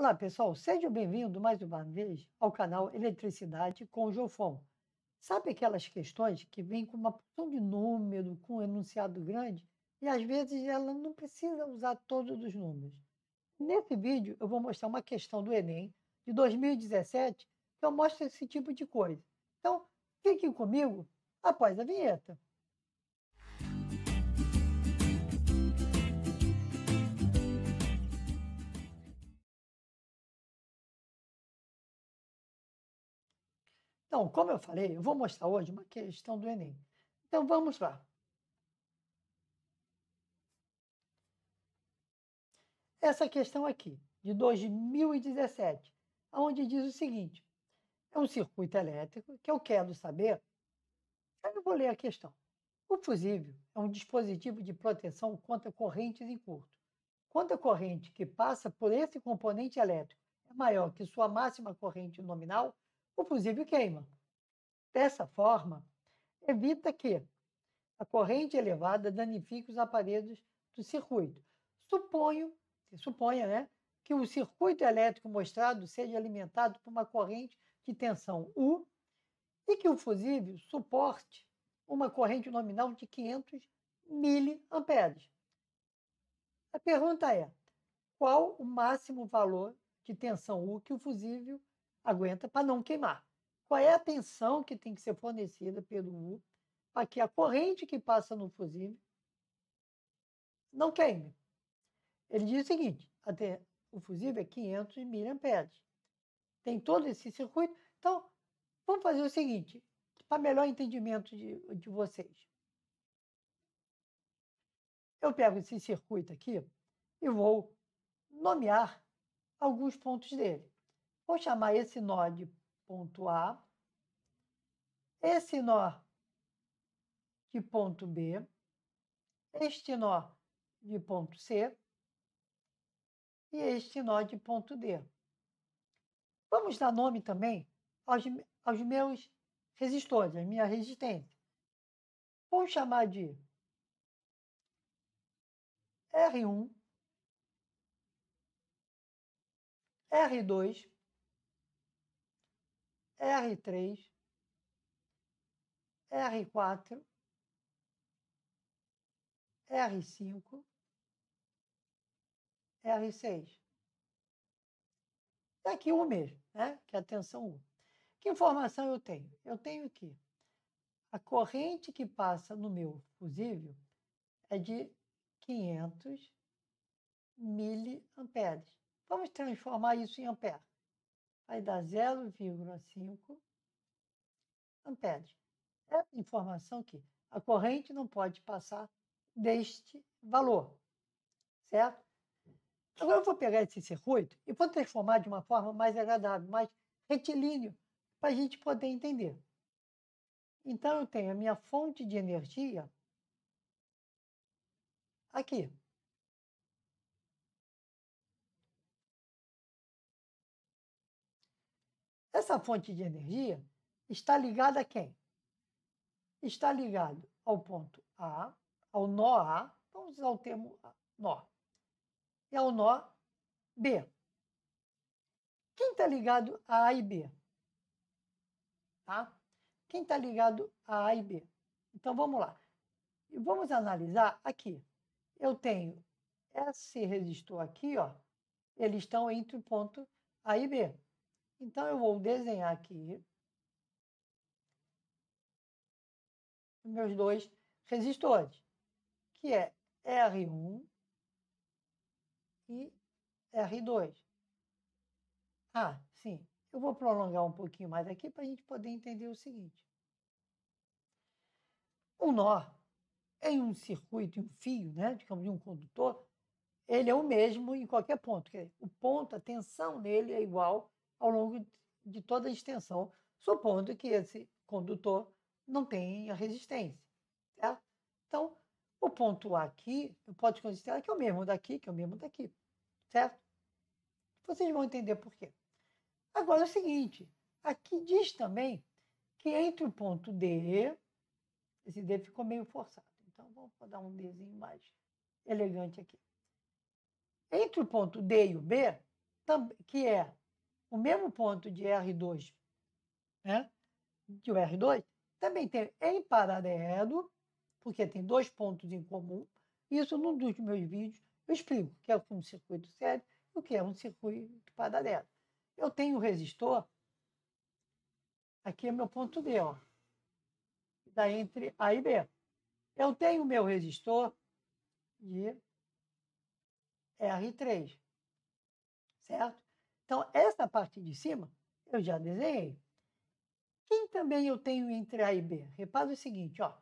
Olá pessoal, sejam bem-vindos mais uma vez ao canal Eletricidade com o Jofon. Sabe aquelas questões que vêm com uma porção de número, com um enunciado grande e às vezes ela não precisa usar todos os números? Nesse vídeo eu vou mostrar uma questão do Enem de 2017 que eu mostro esse tipo de coisa. Então fiquem comigo após a vinheta. Então, como eu falei, eu vou mostrar hoje uma questão do Enem. Então, vamos lá. Essa questão aqui, de 2017, onde diz o seguinte: é um circuito elétrico que eu quero saber. Eu vou ler a questão. O fusível é um dispositivo de proteção contra correntes em curto. Quando a corrente que passa por esse componente elétrico é maior que sua máxima corrente nominal, o fusível queima. Dessa forma, evita que a corrente elevada danifique os aparelhos do circuito. Suponho, suponha, né, que o circuito elétrico mostrado seja alimentado por uma corrente de tensão U e que o fusível suporte uma corrente nominal de 500 miliamperes. A pergunta é: qual o máximo valor de tensão U que o fusível aguenta para não queimar. Qual é a tensão que tem que ser fornecida pelo U para que a corrente que passa no fusível não queime? Ele diz o seguinte: até o fusível é 500 mA. Tem todo esse circuito. Então, vamos fazer o seguinte, para melhor entendimento de, de vocês. Eu pego esse circuito aqui e vou nomear alguns pontos dele. Vou chamar esse nó de ponto A, esse nó de ponto B, este nó de ponto C e este nó de ponto D. Vamos dar nome também aos, aos meus resistores, às minhas resistência. Vou chamar de R1, R2, R3, R4, R5, R6. E aqui o mesmo, né? que é a tensão 1. Que informação eu tenho? Eu tenho que a corrente que passa no meu fusível é de 500 miliamperes. Vamos transformar isso em ampere vai dar 0,5 amperes. É informação que a corrente não pode passar deste valor, certo? Agora eu vou pegar esse circuito e vou transformar de uma forma mais agradável, mais retilíneo, para a gente poder entender. Então eu tenho a minha fonte de energia aqui. Essa fonte de energia está ligada a quem? Está ligado ao ponto A, ao nó A, vamos usar o termo nó, e ao nó B. Quem está ligado a A e B? Tá? Quem está ligado a A e B? Então vamos lá. Vamos analisar aqui. Eu tenho esse resistor aqui, ó, eles estão entre o ponto A e B. Então, eu vou desenhar aqui meus dois resistores, que é R1 e R2. Ah, sim, eu vou prolongar um pouquinho mais aqui para a gente poder entender o seguinte. Um nó em um circuito, em um fio, né, digamos, um condutor, ele é o mesmo em qualquer ponto. O ponto, a tensão nele é igual ao longo de toda a extensão, supondo que esse condutor não tenha resistência. Certo? Então, o ponto A aqui, eu posso considerar que é o mesmo daqui, que é o mesmo daqui. Certo? Vocês vão entender por quê. Agora é o seguinte, aqui diz também que entre o ponto D, esse D ficou meio forçado, então vou dar um Dzinho mais elegante aqui. Entre o ponto D e o B, que é o mesmo ponto de R2, né? de R2, também tem em paralelo, porque tem dois pontos em comum. Isso num dos meus vídeos eu explico o que é um circuito sério e o que é um circuito paralelo. Eu tenho um resistor, aqui é meu ponto D, ó, dá entre A e B. Eu tenho o meu resistor de R3, certo? Então, essa parte de cima eu já desenhei. Quem também eu tenho entre A e B? Repara o seguinte, ó.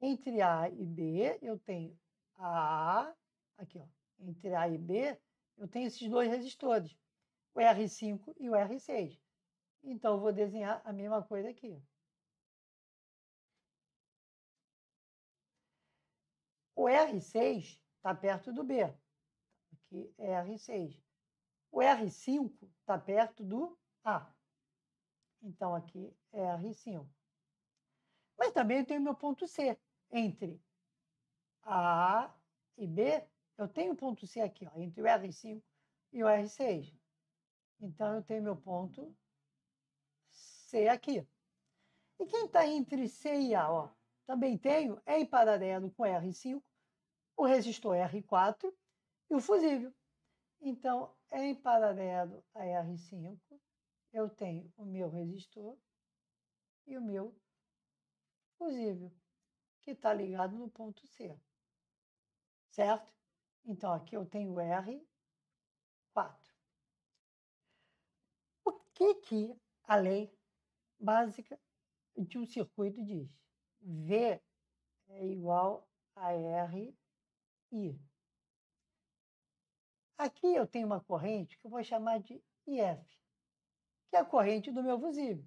Entre A e B, eu tenho A, aqui, ó. Entre A e B, eu tenho esses dois resistores, o R5 e o R6. Então, eu vou desenhar a mesma coisa aqui. O R6 está perto do B. Aqui é R6. O R5 está perto do A. Então, aqui é R5. Mas também eu tenho meu ponto C. Entre A e B, eu tenho o ponto C aqui, ó, entre o R5 e o R6. Então, eu tenho meu ponto C aqui. E quem está entre C e A? Ó, também tenho, é em paralelo com R5, o resistor R4 e o fusível. Então, em paralelo a R5, eu tenho o meu resistor e o meu fusível, que está ligado no ponto C. Certo? Então, aqui eu tenho R4. O que, que a lei básica de um circuito diz? V é igual a RI. Aqui eu tenho uma corrente que eu vou chamar de IF, que é a corrente do meu fusível,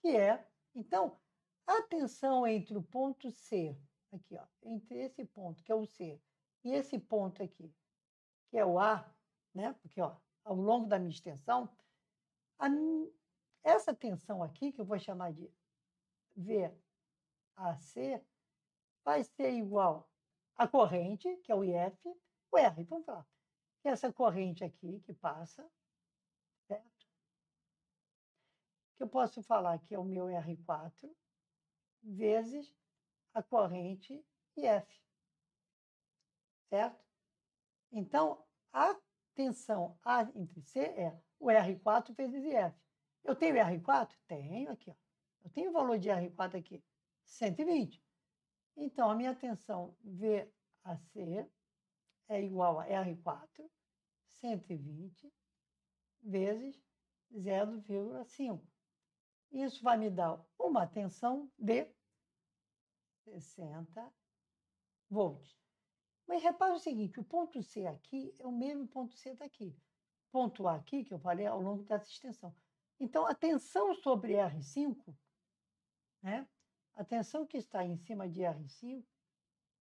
que é, então, a tensão entre o ponto C, aqui, ó, entre esse ponto, que é o C, e esse ponto aqui, que é o A, né? Porque, ó, ao longo da minha extensão, a, essa tensão aqui, que eu vou chamar de VAC, vai ser igual à corrente, que é o IF, o R. Então, Vamos falar essa corrente aqui que passa, certo? Que eu posso falar que é o meu R4 vezes a corrente IF, certo? Então, a tensão A entre C é o R4 vezes IF. Eu tenho R4? Tenho aqui. Ó. Eu tenho o valor de R4 aqui, 120. Então, a minha tensão VAC é igual a R4, 120, vezes 0,5. Isso vai me dar uma tensão de 60 volts. Mas repare o seguinte, o ponto C aqui é o mesmo ponto C daqui. Ponto A aqui, que eu falei ao longo dessa extensão. Então, a tensão sobre R5, né? a tensão que está em cima de R5,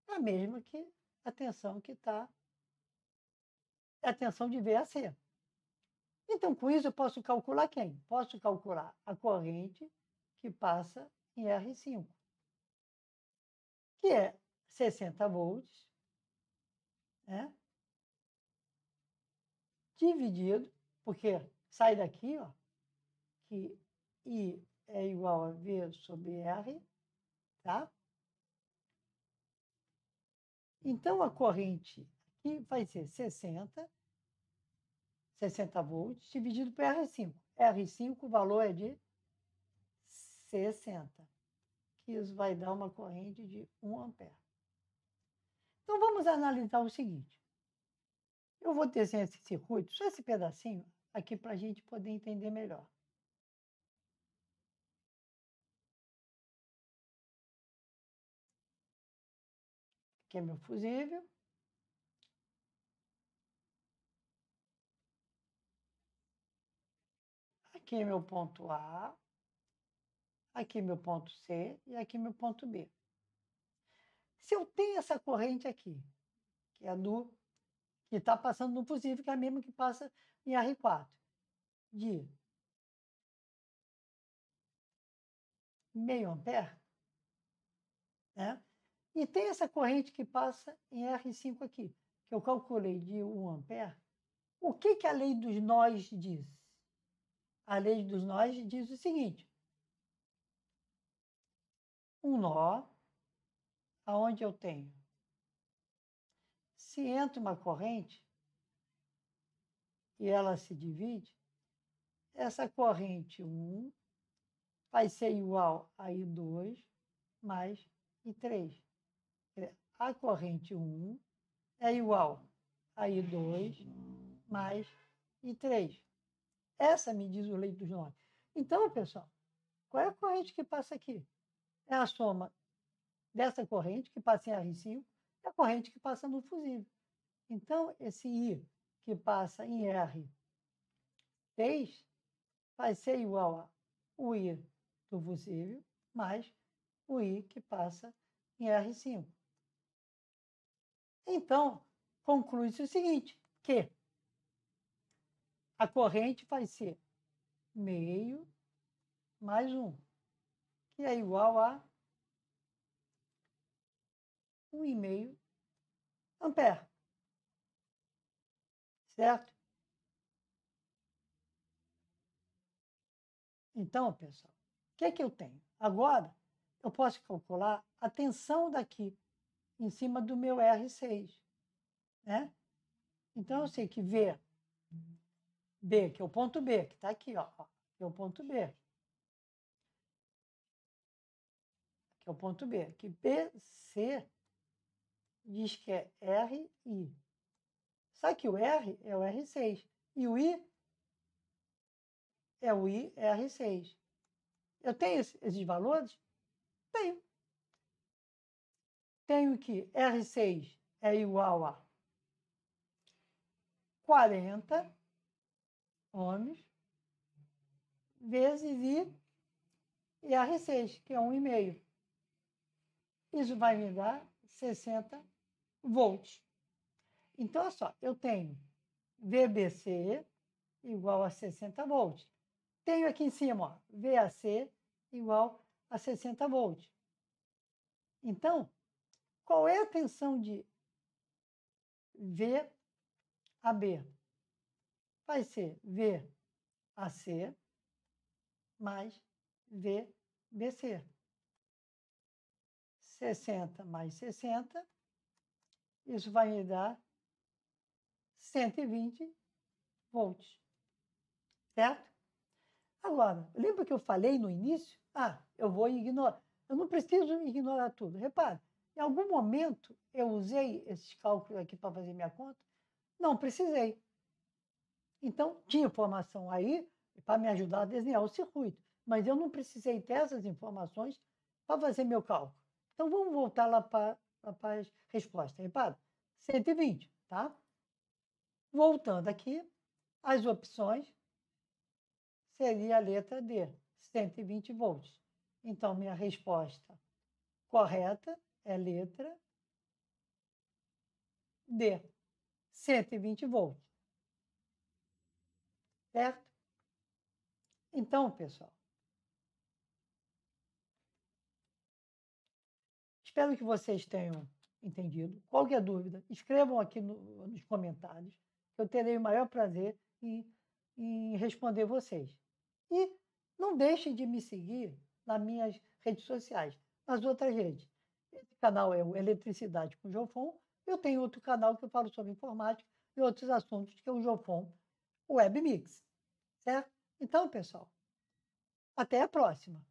é a mesma que Tá é a tensão que está. a tensão de VAC Então, com isso, eu posso calcular quem? Posso calcular a corrente que passa em R5, que é 60 volts, né? dividido, porque sai daqui, ó, que I é igual a V sobre R, tá? Então, a corrente aqui vai ser 60, 60 volts, dividido por R5. R5, o valor é de 60, que isso vai dar uma corrente de 1 ampere. Então, vamos analisar o seguinte. Eu vou desenhar esse circuito, só esse pedacinho, aqui para a gente poder entender melhor. que é meu fusível. Aqui é meu ponto A, aqui é meu ponto C e aqui é meu ponto B. Se eu tenho essa corrente aqui, que é do que está passando no fusível, que é a mesma que passa em R4, de meio ampere, né? E tem essa corrente que passa em R5 aqui, que eu calculei de 1 ampere. O que, que a lei dos nós diz? A lei dos nós diz o seguinte: um nó, aonde eu tenho, se entra uma corrente e ela se divide, essa corrente 1 vai ser igual a I2 mais I3. É, a corrente 1 é igual a I2 mais I3. Essa me diz o lei dos nomes. Então, pessoal, qual é a corrente que passa aqui? É a soma dessa corrente que passa em R5 e a corrente que passa no fusível. Então, esse I que passa em R3 vai ser igual a o I do fusível mais o I que passa em R5. Então, conclui-se o seguinte, que a corrente vai ser meio mais um, que é igual a 1,5 ampere. Certo? Então, pessoal, o que é que eu tenho? Agora, eu posso calcular a tensão daqui em cima do meu R6. Né? Então, eu sei que V, B, que é o ponto B, que está aqui, ó, que é o ponto B. Que é o ponto B. Que BC diz que é RI. Só que o R é o R6 e o I é o IR6. Eu tenho esses valores? Tenho tenho que R6 é igual a 40 ohms vezes I e R6, que é 1,5. Isso vai me dar 60 volts. Então, olha só, eu tenho VBC igual a 60 volts. Tenho aqui em cima, ó, VAC igual a 60 volts. Então, qual é a tensão de V a B? Vai ser V a C mais V BC. 60 mais 60, isso vai me dar 120 volts. Certo? Agora, lembra que eu falei no início? Ah, eu vou ignorar. Eu não preciso ignorar tudo. Repara, em algum momento eu usei esses cálculos aqui para fazer minha conta? Não precisei. Então, tinha informação aí para me ajudar a desenhar o circuito, mas eu não precisei ter essas informações para fazer meu cálculo. Então, vamos voltar lá para, a resposta, Repara, 120, tá? Voltando aqui, as opções seria a letra D, 120 volts. Então, minha resposta correta é letra D, 120 volts. Certo? Então, pessoal, espero que vocês tenham entendido. Qualquer dúvida, escrevam aqui no, nos comentários, que eu terei o maior prazer em, em responder vocês. E não deixem de me seguir nas minhas redes sociais, nas outras redes. Esse canal é o Eletricidade com o Jofon. Eu tenho outro canal que eu falo sobre informática e outros assuntos, que é o Jofon Web Mix. Certo? Então, pessoal, até a próxima!